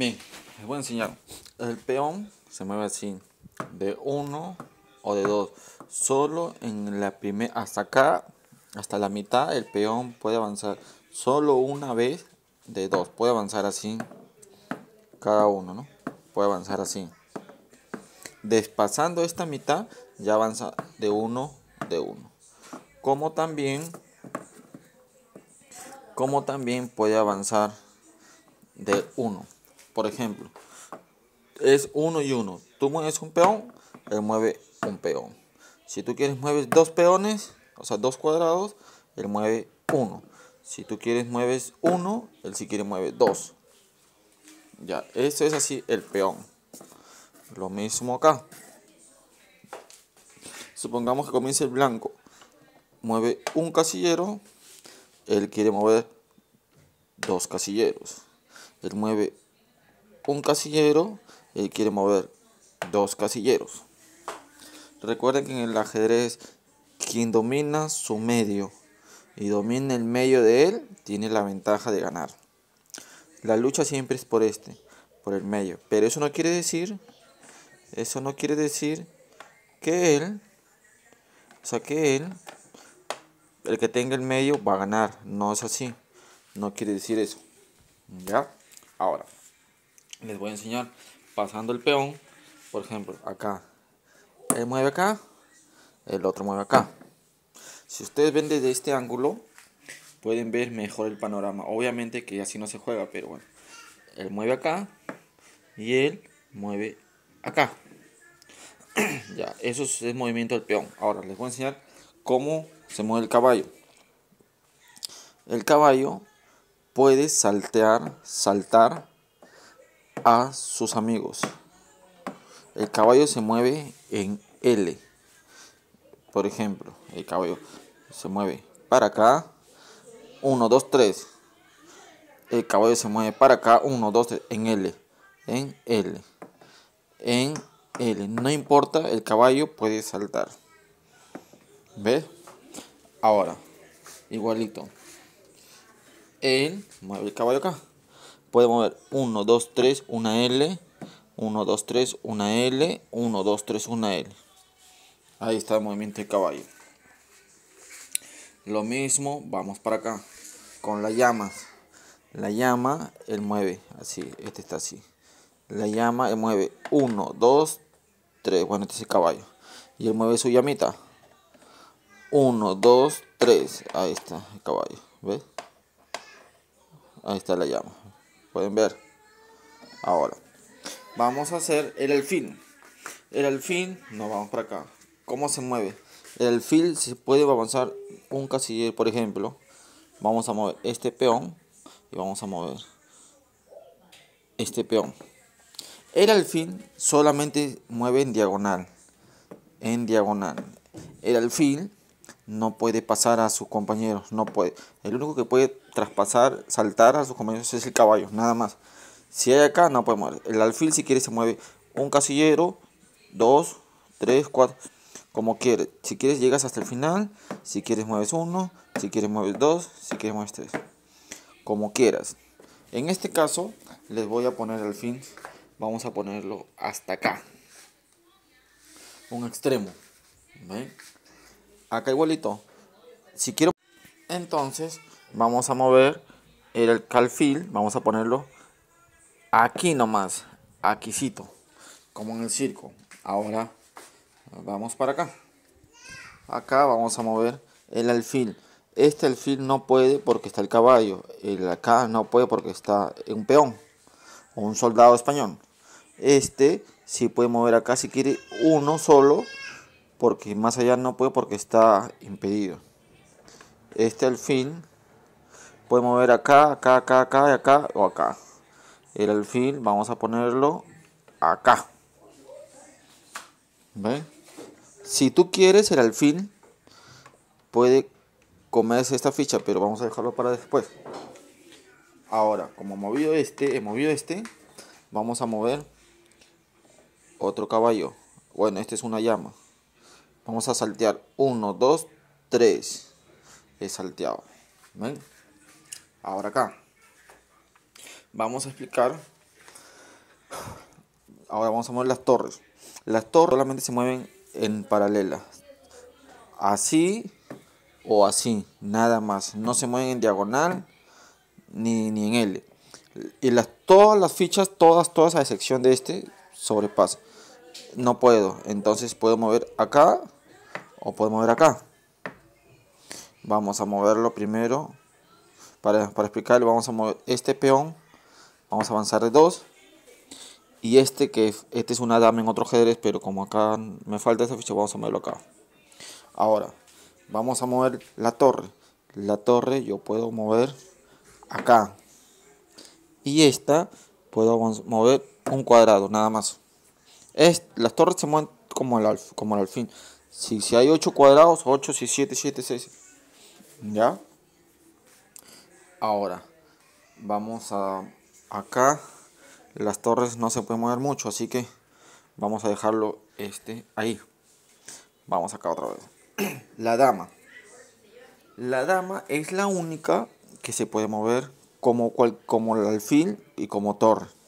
Bien, les voy a enseñar. El peón se mueve así, de uno o de dos. Solo en la primera, hasta acá, hasta la mitad, el peón puede avanzar solo una vez de dos. Puede avanzar así, cada uno, ¿no? Puede avanzar así. Despasando esta mitad, ya avanza de uno, de uno. Como también, como también puede avanzar de uno. Por ejemplo, es uno y uno. Tú mueves un peón, él mueve un peón. Si tú quieres mueves dos peones, o sea, dos cuadrados, él mueve uno. Si tú quieres mueves uno, él si quiere mueve dos. Ya, eso es así el peón. Lo mismo acá. Supongamos que comienza el blanco. Mueve un casillero. Él quiere mover dos casilleros. Él mueve un casillero, él quiere mover dos casilleros. Recuerden que en el ajedrez, quien domina su medio y domina el medio de él, tiene la ventaja de ganar. La lucha siempre es por este, por el medio. Pero eso no quiere decir, eso no quiere decir que él, o sea que él, el que tenga el medio va a ganar. No es así. No quiere decir eso. ¿Ya? Ahora les voy a enseñar pasando el peón por ejemplo acá él mueve acá el otro mueve acá si ustedes ven desde este ángulo pueden ver mejor el panorama obviamente que así no se juega pero bueno él mueve acá y él mueve acá ya eso es el movimiento del peón ahora les voy a enseñar cómo se mueve el caballo el caballo puede saltear saltar a sus amigos. El caballo se mueve en L. Por ejemplo, el caballo se mueve para acá. 1, 2, 3. El caballo se mueve para acá. 1, 2, 3. En L. En L. En L. No importa, el caballo puede saltar. ¿Ves? Ahora, igualito. Él mueve el caballo acá puede mover 1, 2, 3, una L, 1, 2, 3, una L, 1, 2, 3, 1 L. Ahí está el movimiento de caballo. Lo mismo, vamos para acá, con las llamas. La llama, él mueve, así, este está así. La llama, él mueve 1, 2, 3, bueno, este es el caballo. Y él mueve su llamita. 1, 2, 3, ahí está el caballo, ¿ves? Ahí está la llama pueden ver ahora vamos a hacer el alfil el alfil no vamos para acá cómo se mueve el alfil se puede avanzar un casillero por ejemplo vamos a mover este peón y vamos a mover este peón el alfil solamente mueve en diagonal en diagonal el alfil no puede pasar a sus compañeros no puede el único que puede traspasar, saltar a sus comienzos es el caballo, nada más. Si hay acá, no puede mover. El alfil, si quiere, se mueve un casillero, dos, tres, cuatro, como quieres. Si quieres, llegas hasta el final. Si quieres, mueves uno. Si quieres, mueves dos. Si quieres, mueves tres. Como quieras. En este caso, les voy a poner al fin, vamos a ponerlo hasta acá. Un extremo. ¿Ven? Acá igualito. Si quiero... Entonces vamos a mover el alfil, vamos a ponerlo aquí nomás, aquícito, como en el circo. Ahora vamos para acá. Acá vamos a mover el alfil. Este alfil no puede porque está el caballo. El acá no puede porque está un peón o un soldado español. Este sí puede mover acá si quiere uno solo porque más allá no puede porque está impedido este alfil Puede mover acá, acá, acá, acá y acá o acá. El alfil vamos a ponerlo acá. Si tú quieres el alfil puede comerse esta ficha, pero vamos a dejarlo para después. Ahora, como movido este, he movido este, vamos a mover otro caballo. Bueno, este es una llama. Vamos a saltear 1, 2, 3 es salteado. Ahora acá. Vamos a explicar. Ahora vamos a mover las torres. Las torres solamente se mueven en paralela. Así o así. Nada más. No se mueven en diagonal ni, en L. Y las, todas las fichas, todas, todas a excepción de este, sobrepasa. No puedo. Entonces puedo mover acá o puedo mover acá vamos a moverlo primero para, para explicarlo vamos a mover este peón vamos a avanzar de dos y este que este es una dama en otro ajedrez pero como acá me falta esa ficha vamos a moverlo acá ahora vamos a mover la torre la torre yo puedo mover acá y esta puedo mover un cuadrado nada más las torres se mueven como el, como el alfín si, si hay 8 cuadrados 8, siete, 7, 7, 6 ¿Ya? Ahora, vamos a acá. Las torres no se pueden mover mucho, así que vamos a dejarlo este ahí. Vamos acá otra vez. La dama. La dama es la única que se puede mover como, como alfil y como torre.